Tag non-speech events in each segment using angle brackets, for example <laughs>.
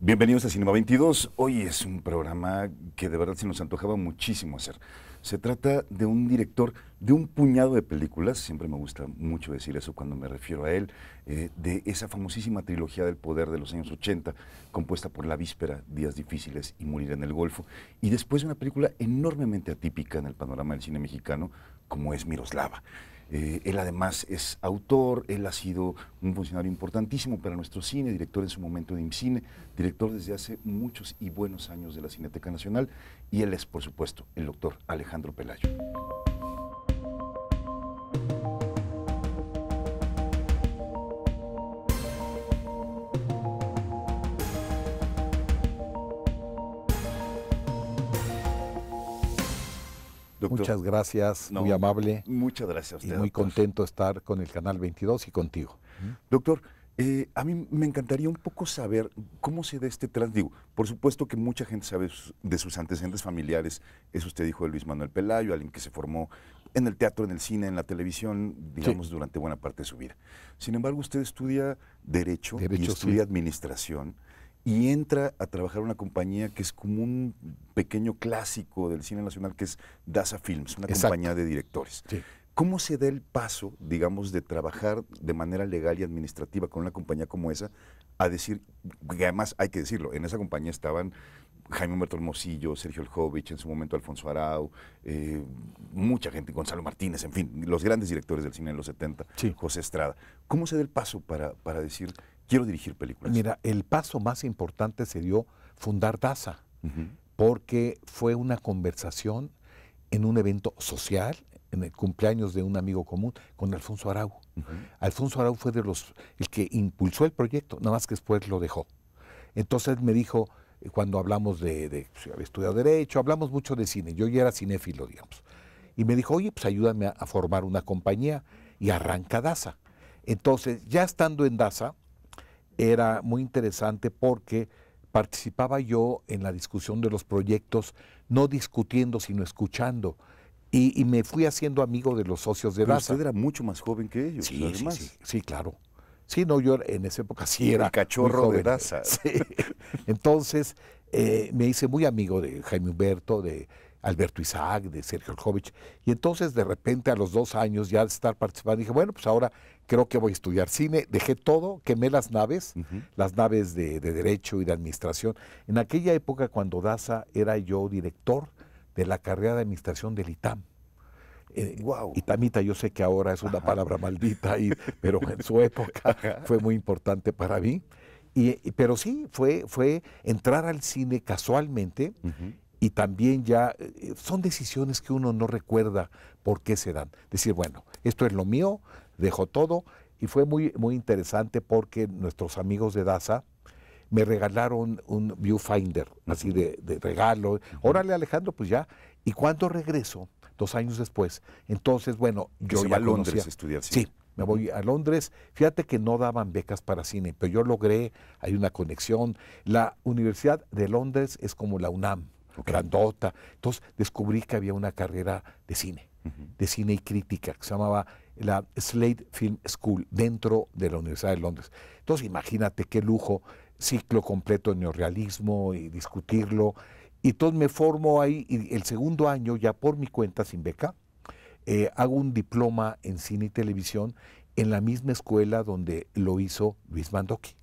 Bienvenidos a Cinema 22. Hoy es un programa que de verdad se nos antojaba muchísimo hacer. Se trata de un director de un puñado de películas, siempre me gusta mucho decir eso cuando me refiero a él, eh, de esa famosísima trilogía del poder de los años 80, compuesta por La Víspera, Días Difíciles y Morir en el Golfo, y después de una película enormemente atípica en el panorama del cine mexicano, como es Miroslava. Eh, él además es autor, él ha sido un funcionario importantísimo para nuestro cine, director en su momento de IMCINE, director desde hace muchos y buenos años de la Cineteca Nacional, y él es, por supuesto, el doctor Alejandro Pelayo. muchas gracias, muy amable. Muchas gracias a usted. Y muy contento estar con el Canal 22 y contigo. Doctor, eh, a mí me encantaría un poco saber cómo se da este tránsito, por supuesto que mucha gente sabe de sus antecedentes familiares. Eso usted dijo de Luis Manuel Pelayo, alguien que se formó en el teatro, en el cine, en la televisión, digamos, durante buena parte de su vida. Sin embargo, usted estudia Derecho, y estudia Administración y entra a trabajar una compañía que es como un pequeño clásico del cine nacional, que es Daza Films, una compañía de directores. ¿Cómo se da el paso, digamos, de trabajar de manera legal y administrativa con una compañía como esa a decir, que además hay que decirlo, en esa compañía estaban Jaime Humberto Hermosillo, Sergio Eljovich, en su momento Alfonso Arau, eh, mucha gente, Gonzalo Martínez, en fin, los grandes directores del cine en los 70, José Estrada. ¿Cómo se da el paso para, para decir, quiero dirigir películas. Mira, el paso más importante se dio fundar DASA, porque fue una conversación en un evento social, en el cumpleaños de un amigo común, con Alfonso Arau. Alfonso Arau fue de los, el que impulsó el proyecto, nada más que después lo dejó. Entonces me dijo, eh, cuando hablamos de, pues, estudiar Derecho, hablamos mucho de cine, yo ya era cinéfilo, digamos. Y me dijo, oye, pues ayúdame a, a formar una compañía y arranca DASA. Entonces, ya estando en DASA, era muy interesante porque participaba yo en la discusión de los proyectos, no discutiendo, sino escuchando. Y, me fui haciendo amigo de los socios de Pero Usted era mucho más joven que ellos, sí, Sí, sí, claro. Sí, no, yo en esa época sí era. El cachorro de Daza. <laughs> Sí. Entonces, eh, me hice muy amigo de Jaime Humberto, de Alberto Isaac, de Sergio Jovich. Y entonces de repente a los dos años ya de estar participando, dije, bueno, pues ahora creo que voy a estudiar cine. Dejé todo, quemé las naves, las naves de, derecho y de administración. En aquella época cuando Daza era yo director de la carrera de administración del ITAM. wow. Eh, Itamita yo sé que ahora es una palabra maldita, y, <laughs> pero en su época fue muy importante para mí. Y, pero sí, fue, fue entrar al cine casualmente y también ya eh, eh, son decisiones que uno no recuerda por qué se dan. Decir, bueno, esto es lo mío, dejo todo y fue muy, muy interesante porque nuestros amigos de DASA me regalaron un viewfinder, así de, regalo. Órale Alejandro, pues ya. Y cuando regreso, dos años después, entonces, bueno, yo... voy a Londres a estudiar cine. Sí, me voy a Londres. Fíjate que no daban becas para cine, pero yo logré, hay una conexión. La Universidad de Londres es como la UNAM grandota. Entonces descubrí que había una carrera de cine, de cine y crítica, que se llamaba la Slade Film School, dentro de la Universidad de Londres. Entonces imagínate qué lujo, ciclo completo de neorrealismo y discutirlo. Y entonces me formo ahí y el segundo año, ya por mi cuenta, sin beca, eh, hago un diploma en cine y televisión en la misma escuela donde lo hizo Luis Mandoki.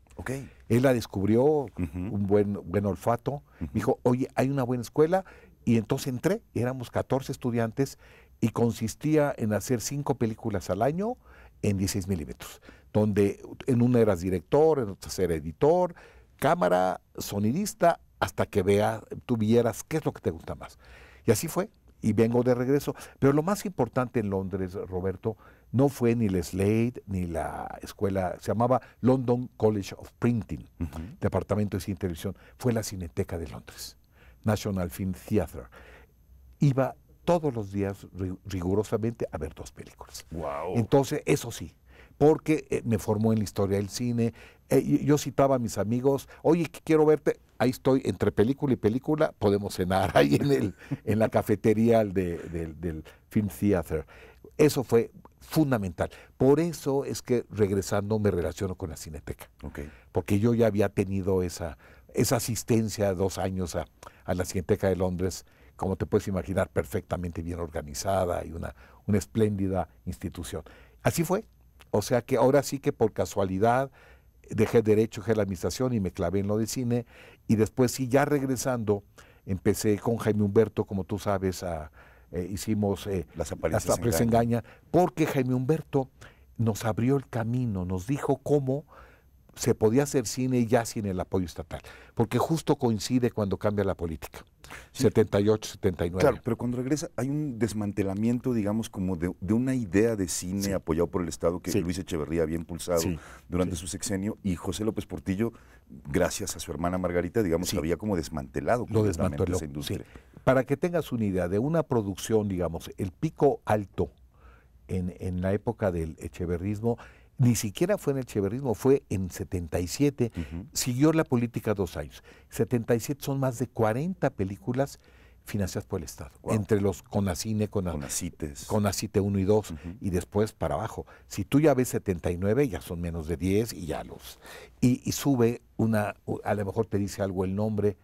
Él la descubrió, un buen, buen olfato. Dijo, oye, hay una buena escuela. Y entonces entré, éramos 14 estudiantes y consistía en hacer cinco películas al año en 16 milímetros, donde en una eras director, en otra era editor, cámara, sonidista, hasta que veas, tú vieras qué es lo que te gusta más. Y así fue y vengo de regreso. Pero lo más importante en Londres, Roberto, no fue ni el Slade ni la escuela, se llamaba London College of Printing, Departamento de Cine y Televisión, fue la Cineteca de Londres, National Film Theatre. Iba todos los días rigurosamente a ver dos películas. Wow. Entonces, eso sí, porque eh, me formó en la historia del cine. Eh, yo citaba a mis amigos, oye, quiero verte, ahí estoy, entre película y película, podemos cenar ahí en, el, en la cafetería del, Film Theater. Eso fue fundamental. Por eso es que regresando me relaciono con la Cineteca. Okay. Porque yo ya había tenido esa, esa asistencia dos años a, a, la Cineteca de Londres, como te puedes imaginar, perfectamente bien organizada y una, una espléndida institución. Así fue. O sea que ahora sí que por casualidad dejé derecho, dejé la administración y me clavé en lo de cine. Y después sí, ya regresando, empecé con Jaime Humberto, como tú sabes, eh, hicimos eh, hasta las apariencias engaña, porque Jaime Humberto nos abrió el camino, nos dijo cómo se podía hacer cine ya sin el apoyo estatal, porque justo coincide cuando cambia la política. 78, 79. Claro, pero cuando regresa hay un desmantelamiento, digamos, como de, una idea de cine apoyado por el Estado que Luis Echeverría había impulsado durante su sexenio y José López Portillo, gracias a su hermana Margarita, digamos, había como desmantelado Lo desmanteló, esa industria. Para que tengas una idea de una producción, digamos, el pico alto en, en la época del echeverrismo ni siquiera fue en el cheverismo, fue en 77, siguió la política dos años. 77 son más de 40 películas financiadas por el Estado, entre los Conacine, con Conacite 1 y 2, y después para abajo. Si tú ya ves 79, ya son menos de 10 y ya los... Y, sube una, a lo mejor te dice algo el nombre,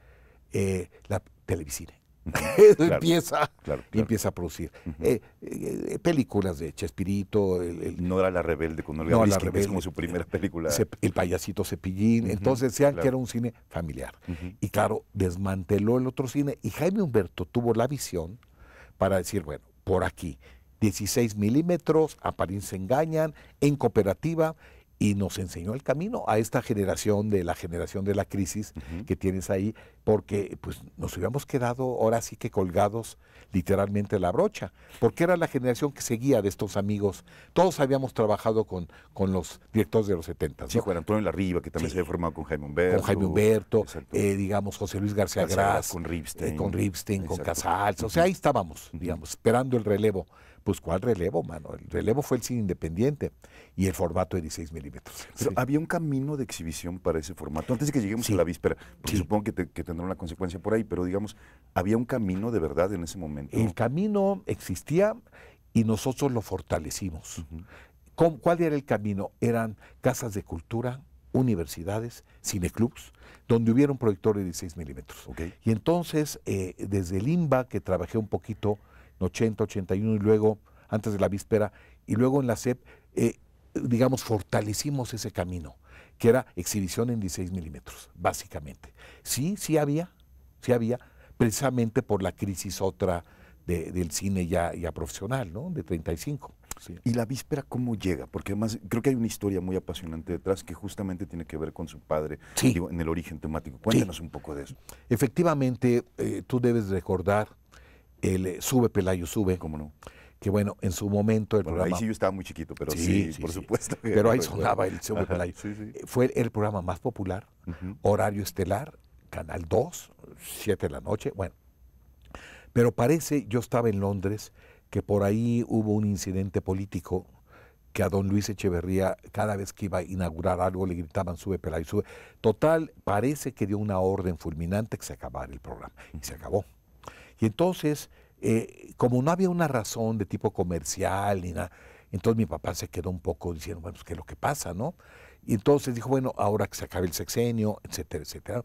eh, la Televisión empieza, empieza a producir. Eh, eh, películas de Chespirito. no era la rebelde con le no es como su primera película. el payasito Cepillín. Entonces decían que era un cine familiar. Y claro, desmanteló el otro cine. Y Jaime Humberto tuvo la visión para decir, bueno, por aquí, 16 milímetros, a París se engañan, en cooperativa y nos enseñó el camino a esta generación de la generación de la crisis que tienes ahí, porque pues nos hubiéramos quedado ahora sí que colgados literalmente la brocha, porque era la generación que seguía de estos amigos. Todos habíamos trabajado con, con los directores de los 70. Sí, Juan Antonio Larriba, que también se había formado con Jaime Humberto. Con Jaime Humberto, eh, digamos, José Luis García Gras. Con eh, con Ripstein, con Casals. O sea, ahí estábamos, digamos, esperando el relevo. Pues ¿cuál relevo, mano? El relevo fue el cine independiente y el formato de 16 milímetros. <laughs> Pero había un camino de exhibición para ese formato, antes de que lleguemos a la víspera, supongo que, tendrá una consecuencia por ahí, pero digamos, había un camino de verdad en ese momento. El camino existía y nosotros lo fortalecimos. ¿Cuál era el camino? Eran casas de cultura, universidades, cineclubs, donde hubiera un proyector de 16 milímetros. Y entonces, eh, desde el INBA, que trabajé un poquito 80, 81 y luego antes de la víspera y luego en la CEP, eh, digamos, fortalecimos ese camino, que era exhibición en 16 milímetros, básicamente. Sí, sí había, sí había, precisamente por la crisis otra del cine ya, profesional, ¿no? De 35. ¿Y la víspera cómo llega? Porque además creo que hay una historia muy apasionante detrás que justamente tiene que ver con su padre en el origen temático. Cuéntanos un poco de eso. Efectivamente, eh, tú debes recordar el, eh, sube Pelayo, sube, no que bueno, en su momento el programa... Ahí sí yo estaba muy chiquito, pero sí, por supuesto. pero ahí sonaba el Sube Pelayo. Fue el programa más popular, horario estelar, Canal 2, 7 de la noche, bueno. Pero parece, yo estaba en Londres, que por ahí hubo un incidente político que a don Luis Echeverría, cada vez que iba a inaugurar algo, le gritaban sube Pelayo, sube. Total, parece que dio una orden fulminante que se acabara el programa. Y se acabó. Y entonces eh, como no había una razón de tipo comercial ni nada, entonces mi papá se quedó un poco diciendo, bueno, pues, ¿qué es lo que pasa, no? Y entonces dijo, bueno, ahora que se acabe el sexenio, etcétera, etcétera.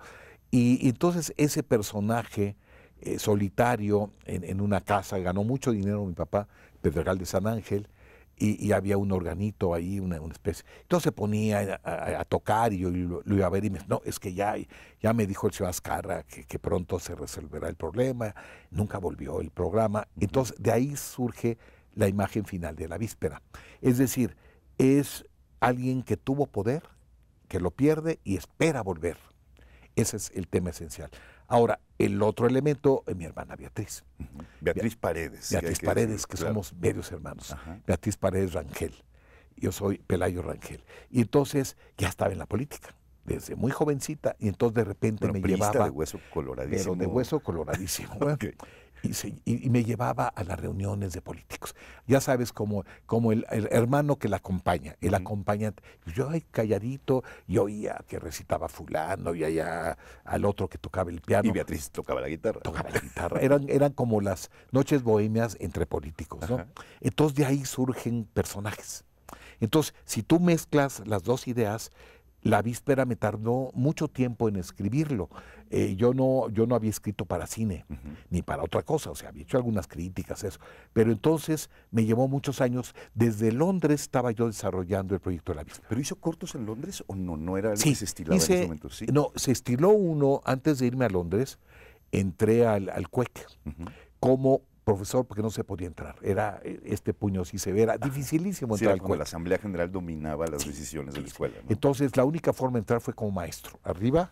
Y, entonces ese personaje eh, solitario en, en, una casa, ganó mucho dinero mi papá, Pedregal de San Ángel, y, había un organito ahí, una, especie. Entonces se ponía a, tocar y yo lo, iba a ver y me no, es que ya, ya me dijo el señor Azcarra que, pronto se resolverá el problema, nunca volvió el programa. Entonces de ahí surge la imagen final de la víspera. Es decir, es alguien que tuvo poder, que lo pierde y espera volver. Ese es el tema esencial. Ahora, el otro elemento, es eh, mi hermana Beatriz. Beatriz Paredes. Beatriz Paredes, que, somos medios hermanos. Beatriz Paredes Rangel. Yo soy Pelayo Rangel. Y entonces ya estaba en la política, desde muy jovencita. Y entonces de repente me llevaba. de hueso coloradísimo. Pero de hueso coloradísimo. <laughs> y, me llevaba a las reuniones de políticos. Ya sabes, como, como el, hermano que la acompaña, el acompaña, acompañante. Yo ahí calladito, y oía que recitaba fulano, y allá al otro que tocaba el piano. Y Beatriz tocaba la guitarra. Tocaba la guitarra. <laughs> eran, eran como las noches bohemias entre políticos, Entonces de ahí surgen personajes. Entonces, si tú mezclas las dos ideas, la víspera me tardó mucho tiempo en escribirlo, eh, yo, no, yo no había escrito para cine, ni para otra cosa, o sea, había hecho algunas críticas, eso. Pero entonces me llevó muchos años, desde Londres estaba yo desarrollando el proyecto de la vista. ¿Pero hizo cortos en Londres o no? ¿No era algo sí, que se estilaba en ese momento? ¿Sí? No, se estiló uno antes de irme a Londres, entré al, al CUEC como profesor porque no se podía entrar. Era e, este puño así severa, dificilísimo entrar. Era CUEC la Asamblea General dominaba las decisiones de la escuela. Entonces la única forma de entrar fue como maestro. Arriba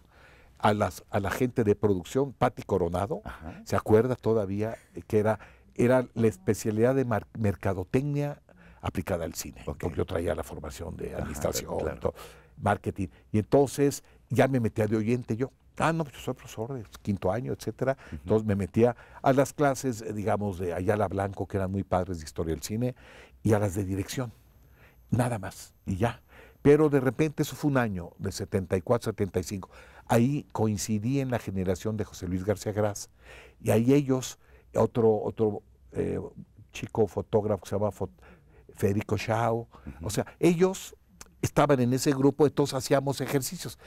a, las, a la gente de producción, Patti Coronado, se acuerda todavía que era, era la especialidad de mercadotecnia aplicada al cine, porque yo traía la formación de administración, marketing, y entonces ya me metía de oyente yo. Ah, no, yo soy profesor de quinto año, etcétera. Entonces me metía a las clases, eh, digamos, de Ayala Blanco, que eran muy padres de historia del cine, y a las de dirección. Nada más, y ya. Pero de repente eso fue un año, de 74, 75. Ahí coincidí en la generación de José Luis García Gras y ahí ellos, otro, otro eh, chico fotógrafo que se llama Federico Chao, o sea, ellos estaban en ese grupo, todos hacíamos ejercicios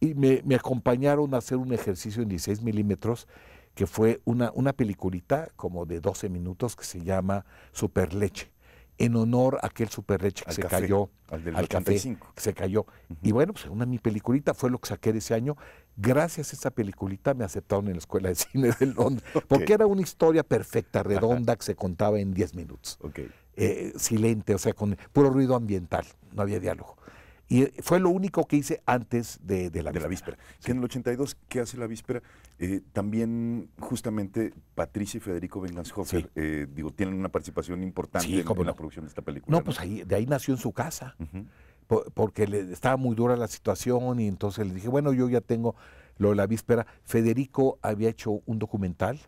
y me, acompañaron a hacer un ejercicio en 16 milímetros que fue una, una peliculita como de 12 minutos que se llama Superleche en honor a aquel superleche que se cayó. Al del Café, que se cayó. Y bueno, pues una mi peliculita fue lo que saqué de ese año. Gracias a esa peliculita me aceptaron en la Escuela de <laughs> Cine de Londres. <laughs> Porque era una historia perfecta, redonda, que se contaba en 10 minutos. Eh, silente, o sea, con puro ruido ambiental, no había diálogo. Y eh, fue lo único que hice antes de, de la de La víspera. Que en el 82, ¿qué hace la víspera? Eh, también, justamente, Patricia y Federico Venganshofer, eh, digo, tienen una participación importante en, la producción de esta película. No, pues ahí, de ahí nació en su casa. porque le, estaba muy dura la situación y entonces le dije, bueno, yo ya tengo lo de la víspera. Federico había hecho un documental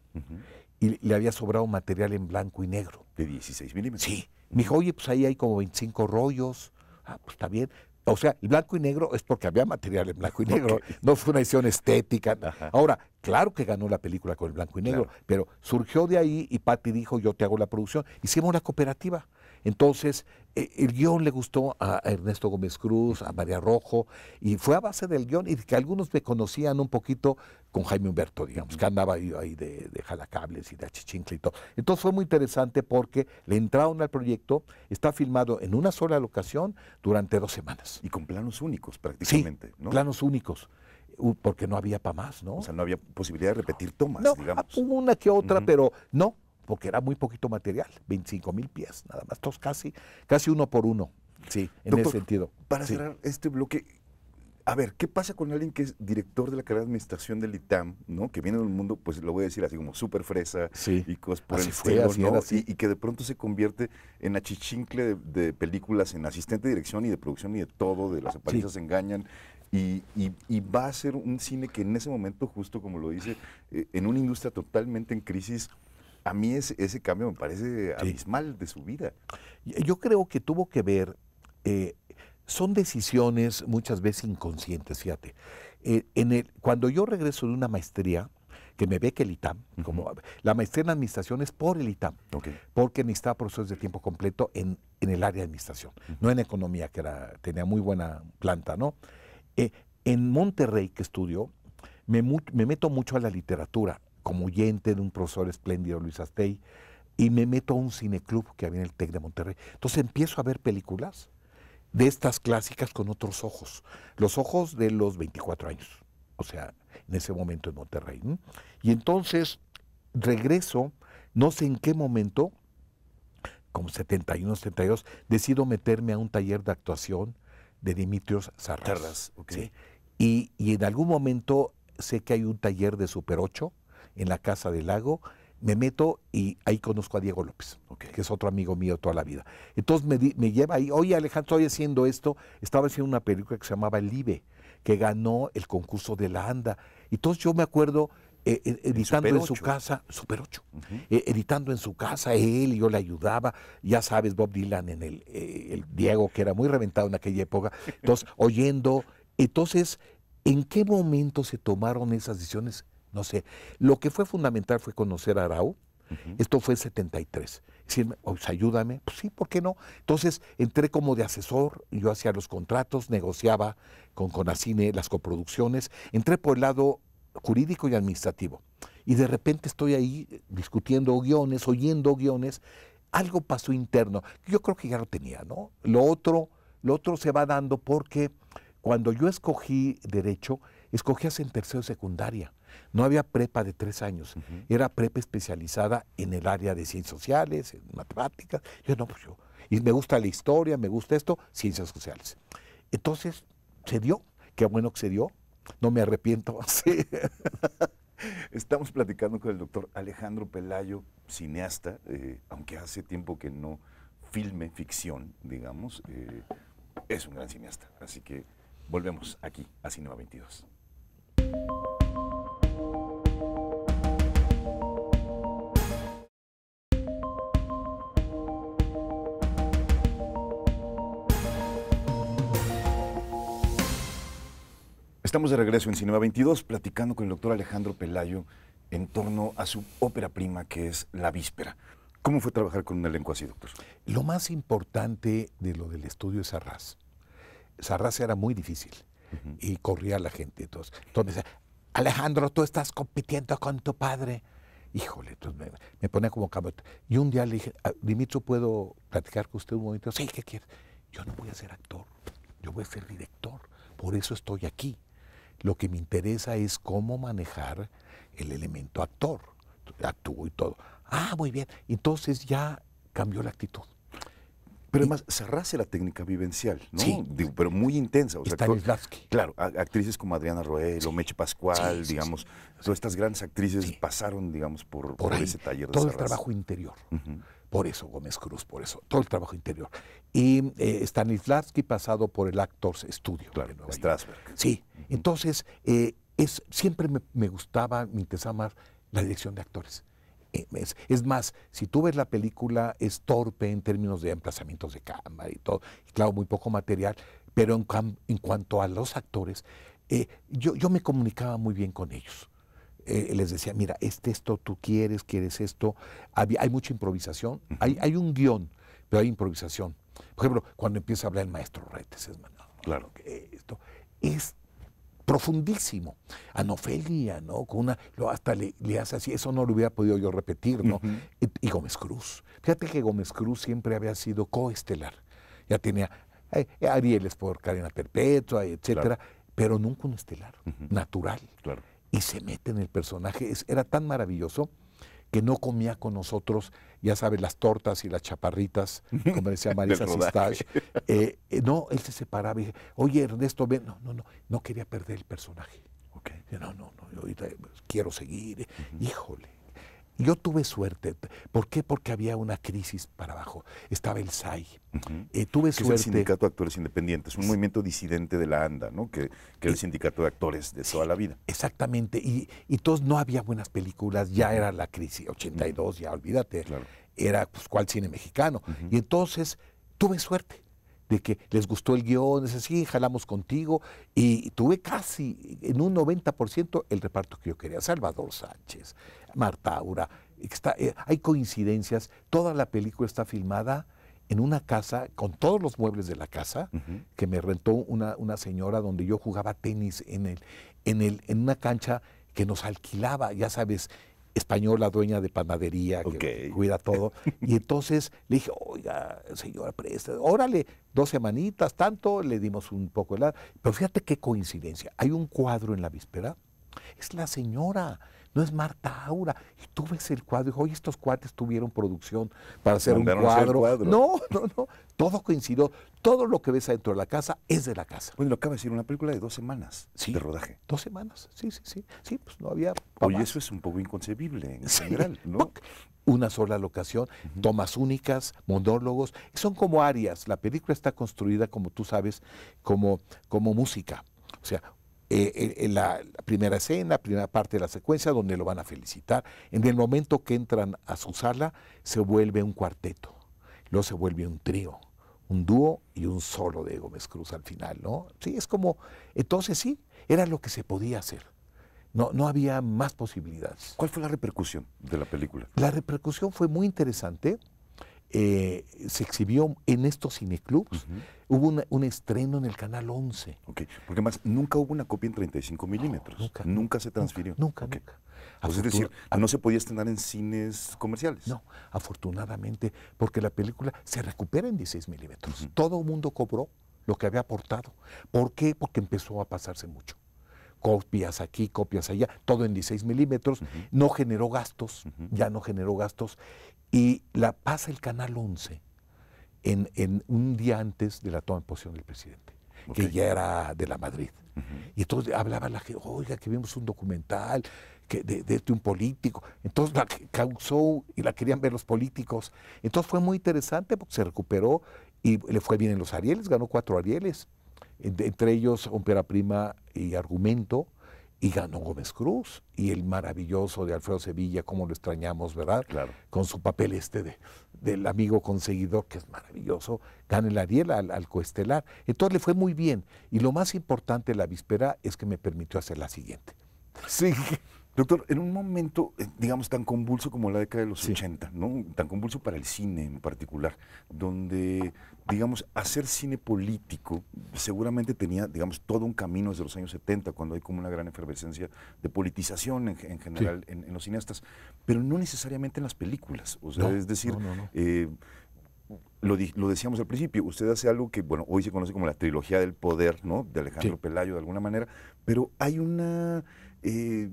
y le había sobrado material en blanco y negro. De 16 milímetros. Sí. Me dijo, oye, pues ahí hay como 25 rollos. Ah, pues está bien. O sea, el blanco y negro es porque había material en blanco y negro, no fue una edición estética. Ahora, claro que ganó la película con el blanco y negro, pero surgió de ahí y Patti dijo, yo te hago la producción. Hicimos una cooperativa. Entonces, e, el guión le gustó a Ernesto Gómez Cruz, a María Rojo, y fue a base del guión y que algunos me conocían un poquito con Jaime Humberto, digamos, que andaba ahí de, jalacables y de achichincle y todo. Entonces fue muy interesante porque le entraron al proyecto, está filmado en una sola locación durante dos semanas. Y con planos únicos prácticamente, sí, planos únicos porque no había para más, ¿no? O sea, no había posibilidad de repetir tomas, no, ah, digamos. Una que otra, pero no, porque era muy poquito material, 25 mil pies, nada más, todos casi, casi uno por uno, sí, en ese sentido. Para cerrar este bloque, a ver, ¿qué pasa con alguien que es director de la carrera de administración del ITAM, ¿no? que viene del mundo, pues lo voy a decir así como súper fresa y por el y, que de pronto se convierte en achichincle de, películas, en asistente de dirección y de producción y de todo, de las apariencias se engañan, y, va a ser un cine que en ese momento, justo como lo dice, eh, en una industria totalmente en crisis, a mí ese, cambio me parece abismal de su vida. Yo creo que tuvo que ver, eh, son decisiones muchas veces inconscientes, fíjate. Eh, cuando yo regreso de una maestría, que me ve que el ITAM, la maestría en administración es por el ITAM, porque necesitaba profesores de tiempo completo en, el área de administración, no en economía, que tenía muy buena planta, ¿no? Eh, en Monterrey, que estudió, me, meto mucho a la literatura como oyente de un profesor espléndido, Luis Astey, y me meto a un cineclub que había en el TEC de Monterrey. Entonces empiezo a ver películas de estas clásicas con otros ojos, los ojos de los 24 años, o sea, en ese momento en Monterrey. Y entonces regreso, no sé en qué momento, como 71, 72, decido meterme a un taller de actuación de Dimitrios Sarras. y, y en algún momento sé que hay un taller de Super 8, en la Casa del Lago, me meto y ahí conozco a Diego López, que es otro amigo mío toda la vida. Entonces me, lleva ahí, oye Alejandro, estoy haciendo esto, estaba haciendo una película que se llamaba El Ibe, que ganó el concurso de la ANDA. Entonces yo me acuerdo eh, eh, editando en su casa, Super 8, eh, editando en su casa él y yo le ayudaba, ya sabes, Bob Dylan en el Diego, que era muy reventado en aquella época, entonces oyendo, entonces, ¿en qué momento se tomaron esas decisiones? no sé. Lo que fue fundamental fue conocer a Arau. Esto fue en 73. Decirme, pues, ayúdame. Pues sí, ¿por qué no? Entonces entré como de asesor, yo hacía los contratos, negociaba con Conacine las coproducciones, entré por el lado jurídico y administrativo. Y de repente estoy ahí discutiendo guiones, oyendo guiones. Algo pasó interno. Yo creo que ya lo tenía, ¿no? Lo otro, lo otro se va dando porque cuando yo escogí derecho, escogí hace en tercero secundaria. No había prepa de tres años, era prepa especializada en el área de ciencias sociales, en matemáticas. Yo no, pues yo, y me gusta la historia, me gusta esto, ciencias sociales. Entonces, se dio, qué bueno que se dio, no me arrepiento. <laughs> Estamos platicando con el doctor Alejandro Pelayo, cineasta, eh, aunque hace tiempo que no filme ficción, digamos, eh, es un gran cineasta. Así que volvemos aquí a Cinema 22. Estamos de regreso en Cinema 22 platicando con el doctor Alejandro Pelayo en torno a su ópera prima que es La Víspera. ¿Cómo fue trabajar con un elenco así, doctor? Lo más importante de lo del estudio es Arras. Sarraz era muy difícil y corría la gente. Entonces, Alejandro, tú estás compitiendo con tu padre. Híjole, entonces me, me ponía como cabrón. Y un día le dije, ah, Dimitro, ¿puedo platicar con usted un momento? Sí, ¿qué quieres? Yo no voy a ser actor, yo voy a ser director. Por eso estoy aquí. Lo que me interesa es cómo manejar el elemento actor. Actúo y todo. Ah, muy bien. Entonces ya cambió la actitud. Pero además, cerrase la técnica vivencial, ¿no? Sí. pero muy intensa. O Claro, actrices como Adriana Roel, o Meche Pascual, digamos. Todas estas grandes actrices pasaron, digamos, por, ese taller de Todo el trabajo interior. Por eso Gómez Cruz, por eso, todo el trabajo interior. Y eh, Stanislavski pasado por el Actors Studio claro, de Nueva Sí, entonces eh, es, siempre me, gustaba, me interesaba más la dirección de actores. Eh, es, más, si tú ves la película, es torpe en términos de emplazamientos de cámara y todo, claro, muy poco material, pero en, en cuanto a los actores, yo, yo, me comunicaba muy bien con ellos. Eh, les decía, mira, este esto tú quieres, quieres esto. hay mucha improvisación, hay, hay, un guión, pero hay improvisación. Por ejemplo, cuando empieza a hablar el maestro Retes, es, claro. esto es profundísimo. Anofelia, ¿no? Con una, hasta le, hace así, eso no lo hubiera podido yo repetir, ¿no? y, Gómez Cruz. Fíjate que Gómez Cruz siempre había sido coestelar. Ya tenía eh, Arieles por Cadena Perpetua, etcétera, pero nunca un estelar, natural. Claro y se mete en el personaje. era tan maravilloso que no comía con nosotros, ya sabes, las tortas y las chaparritas, como decía <laughs> Marisa Sistache. Eh, eh, no, él se separaba y dije, oye Ernesto, ven, no, no, no, no quería perder el personaje. Okay. No, no, no, yo quiero seguir. Híjole, yo tuve suerte. ¿Por qué? Porque había una crisis para abajo. Estaba el SAI. Eh, tuve suerte. Es el Sindicato de Actores Independientes, un movimiento disidente de la ANDA, ¿no? que, que el sindicato de actores de toda la vida. Exactamente. Y, y entonces no había buenas películas, ya era la crisis, 82, ya olvídate. Era pues cuál cine mexicano. Y entonces tuve suerte de que les gustó el guión, es así, jalamos contigo, y tuve casi en un 90% el reparto que yo quería. Salvador Sánchez, Marta Aura, eh, hay coincidencias, toda la película está filmada en una casa, con todos los muebles de la casa, que me rentó una, una, señora donde yo jugaba tenis en, el, en, el, en una cancha que nos alquilaba, ya sabes, española dueña de panadería que cuida todo. Y entonces le dije, oiga, señora presta, órale, dos semanitas, tanto, le dimos un poco de la... Pero fíjate qué coincidencia. Hay un cuadro en la víspera, es la señora no es Marta Aura. Y tú ves el cuadro y dijo, oye, estos cuates tuvieron producción para hacer un cuadro. No, no, no. Todo coincidió. Todo lo que ves adentro de la casa es de la casa. Bueno, lo acaba de decir, una película de dos semanas sí, de rodaje. Dos semanas, sí, sí, sí. Sí, pues no había. Papás. Oye, eso es un poco inconcebible en <laughs> general, ¿no? Una sola locación, tomas únicas, monólogos. Son como áreas. La película está construida, como tú sabes, como, como música. O sea, eh, en la, primera escena, primera parte de la secuencia, donde lo van a felicitar. En el momento que entran a su sala, se vuelve un cuarteto, luego se vuelve un trío, un dúo y un solo de Gómez Cruz al final, ¿no? Sí, es como, entonces sí, era lo que se podía hacer. No, no había más posibilidades. ¿Cuál fue la repercusión de la película? La repercusión fue muy interesante. Eh, se exhibió en estos cineclubs. Hubo un estreno en el canal 11. Ok, porque más nunca hubo una copia en 35 milímetros. nunca, nunca, se transfirió. Nunca, pues decir, no se podía estrenar en cines comerciales. No, afortunadamente, porque la película se recupera en 16 milímetros. Todo el mundo cobró lo que había aportado. ¿Por qué? Porque empezó a pasarse mucho. Copias aquí, copias allá, todo en 16 milímetros. No generó gastos, ya no generó gastos. Y la pasa el Canal 11 en, un día antes de la toma de posición del presidente, que ya era de la Madrid. Y entonces hablaba la gente, oiga, que vimos un documental que de, este, un político. Entonces la causó y la querían ver los políticos. Entonces fue muy interesante porque se recuperó y le fue bien en los Arieles, ganó cuatro Arieles, entre ellos Ompera Prima y Argumento, y ganó Gómez Cruz y el maravilloso de Alfredo Sevilla, como lo extrañamos, ¿verdad? Claro. Con su papel este de, del amigo conseguidor, que es maravilloso, gana el Ariel al, coestelar. Entonces le fue muy bien y lo más importante la víspera es que me permitió hacer la siguiente. <laughs> Sí. Doctor, en un momento, eh, digamos, tan convulso como la década de los 80, ¿no? Tan convulso para el cine en particular, donde, digamos, hacer cine político seguramente tenía, digamos, todo un camino desde los años 70, cuando hay como una gran efervescencia de politización en, general en, los cineastas, pero no necesariamente en las películas. O sea, es decir, eh, lo, decíamos al principio, usted hace algo que, bueno, hoy se conoce como la trilogía del poder, ¿no? De Alejandro Pelayo, de alguna manera, pero hay una... Eh,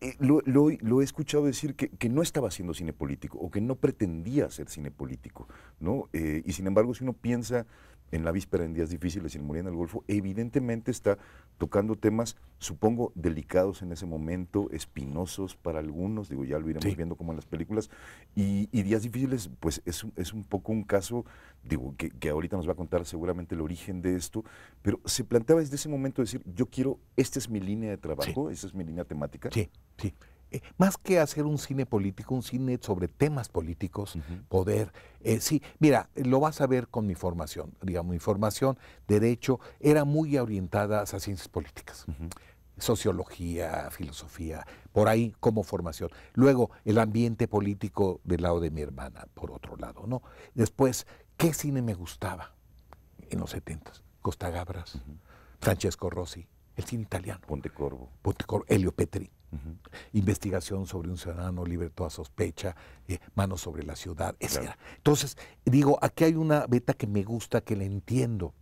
eh, lo, he escuchado decir que, no estaba haciendo cine político o que no pretendía hacer cine político, ¿no? Eh, y sin embargo, si uno piensa en la víspera, en días difíciles y en morir en el Golfo, evidentemente está tocando temas, supongo, delicados en ese momento, espinosos para algunos, digo, ya lo iremos viendo como en las películas, y, días difíciles, pues es, un poco un caso, digo, que, ahorita nos va a contar seguramente el origen de esto, pero se planteaba desde ese momento decir, yo quiero, esta es mi línea de trabajo, esta es mi línea temática. Sí. Sí. Eh, más que hacer un cine político, un cine sobre temas políticos, poder, eh, sí, mira, lo vas a ver con mi formación, digamos, mi formación, derecho, era muy orientada a ciencias políticas, sociología, filosofía, por ahí como formación. Luego, el ambiente político del lado de mi hermana, por otro lado, ¿no? Después, ¿qué cine me gustaba en los setentas? Costa Gabras, Francesco Rossi, el cine italiano. Pontecorvo. Pontecorvo, Elio Petri. Investigación sobre un ciudadano libre toda sospecha, eh, manos sobre la ciudad, etc. Entonces, digo, aquí hay una beta que me gusta, que la entiendo.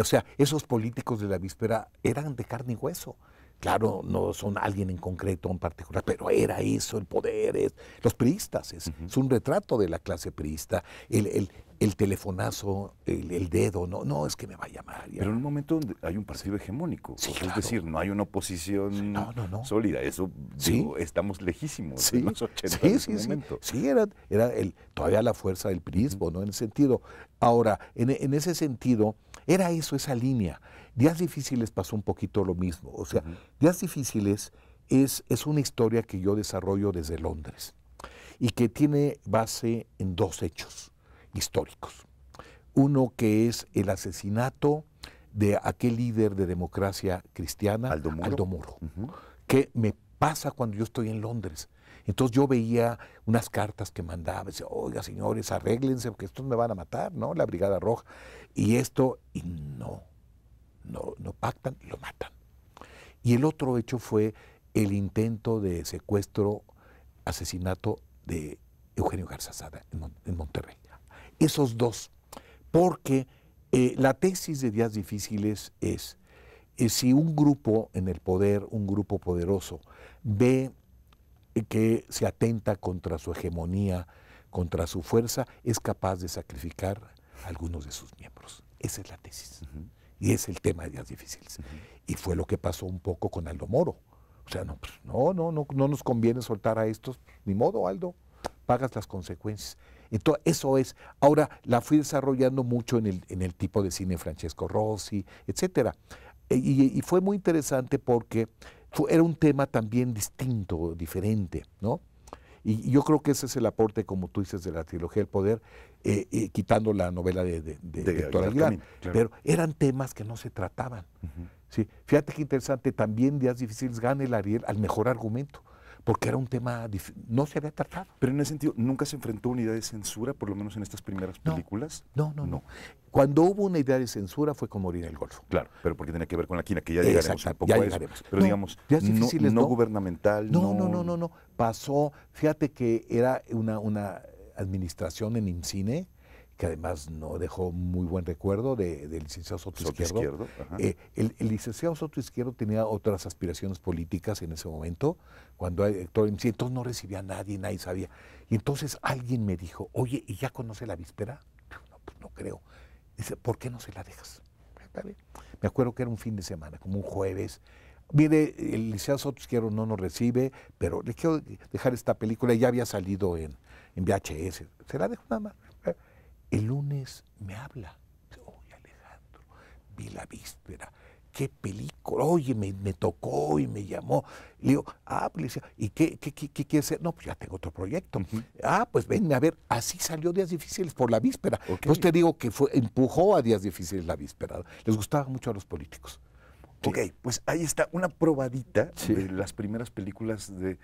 o sea, esos políticos de la víspera eran de carne y hueso. Claro, no son alguien en concreto, en particular, pero era eso, el poder, es, los priistas, es, un retrato de la clase priista, el, el, telefonazo, el, dedo, no, no es que me va a llamar. Pero en un momento donde hay un partido hegemónico, es decir, no hay una oposición sólida, eso ¿Sí? estamos lejísimos de los 80 sí, en ese momento. Sí, era, era el, todavía la fuerza del priismo, ¿no? En ese sentido. Ahora, en ese sentido, era eso, esa línea. Días difíciles pasó un poquito lo mismo. O sea, Días difíciles es, es una historia que yo desarrollo desde Londres y que tiene base en dos hechos históricos. Uno que es el asesinato de aquel líder de democracia cristiana, Aldo Moro, que me pasa cuando yo estoy en Londres. Entonces yo veía unas cartas que mandaba, decía, oiga señores, arréglense porque estos me van a matar, ¿no? La Brigada Roja. Y esto, y no, no, pactan, lo matan. Y el otro hecho fue el intento de secuestro, asesinato de Eugenio Garzazada en, Monterrey. Esos dos, porque eh, la tesis de días difíciles es, eh, si un grupo en el poder, un grupo poderoso, ve que se atenta contra su hegemonía, contra su fuerza, es capaz de sacrificar a algunos de sus miembros. Esa es la tesis y es el tema de días difíciles. Y fue lo que pasó un poco con Aldo Moro. O sea, pues, no, no, no, no, nos conviene soltar a estos, ni modo, Aldo, pagas las consecuencias. Entonces, eso es. Ahora, la fui desarrollando mucho en el, en el tipo de cine Francesco Rossi, etcétera. E, y, fue muy interesante porque era un tema también distinto, diferente, ¿no? Y yo creo que ese es el aporte, como tú dices, de la trilogía del poder, eh, eh, quitando la novela de, de, de, Pero eran temas que no se trataban. ¿sí? Fíjate qué interesante, también Días Difíciles gana el Ariel al mejor argumento porque era un tema, no se había tratado. Pero en ese sentido, ¿nunca se enfrentó a una idea de censura, por lo menos en estas primeras películas? No, no, no, Cuando hubo una idea de censura fue con morir el Golfo. Claro, pero porque tenía que ver con la Quina, que ya llegaremos un poco a eso. Pero digamos, no, gubernamental, no... No, no, no, no, pasó, fíjate que era una, una administración en IMCINE que además no dejó muy buen recuerdo del licenciado Soto, Izquierdo. Eh, el, licenciado Soto Izquierdo tenía otras aspiraciones políticas en ese momento, cuando Héctor entonces no recibía a nadie, nadie sabía. Y entonces alguien me dijo, oye, ¿y ya conoce la víspera? Pues no, creo. Dice, ¿por qué no se la dejas? Me acuerdo que era un fin de semana, como un jueves. Mire, el licenciado Soto Izquierdo no nos recibe, pero le quiero dejar esta película, ya había salido en, en VHS. Se la dejo nada más. El lunes me habla, oye Alejandro, vi la víspera, qué película, oye, me, tocó y me llamó. Le digo, ah, policía, pues, ¿y qué, qué, qué, hacer? No, pues ya tengo otro proyecto. Ah, pues venme a ver, así salió Días Difíciles por la víspera. Yo te digo que fue, empujó a Días Difíciles la víspera. Les gustaba mucho a los políticos. Ok, pues ahí está una probadita de las primeras películas del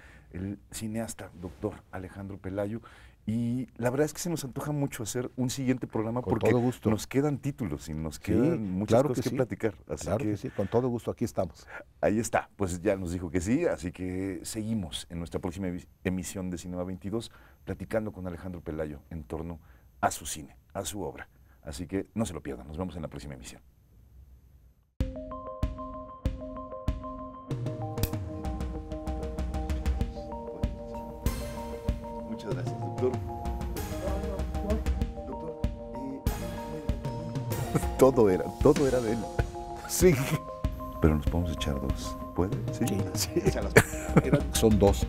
cineasta doctor Alejandro Pelayo y la verdad es que se nos antoja mucho hacer un siguiente programa porque nos quedan títulos y nos quedan muchas cosas que, platicar. claro que, sí, con todo gusto aquí estamos. Ahí está, pues ya nos dijo que sí, así que seguimos en nuestra próxima emisión de Cinema 22 platicando con Alejandro Pelayo en torno a su cine, a su obra. Así que no se lo pierdan, nos vemos en la próxima emisión. Muchas gracias. Todo era, todo era de él. Sí. Pero nos podemos echar dos. ¿Puede? Sí. sí. <laughs> Son dos.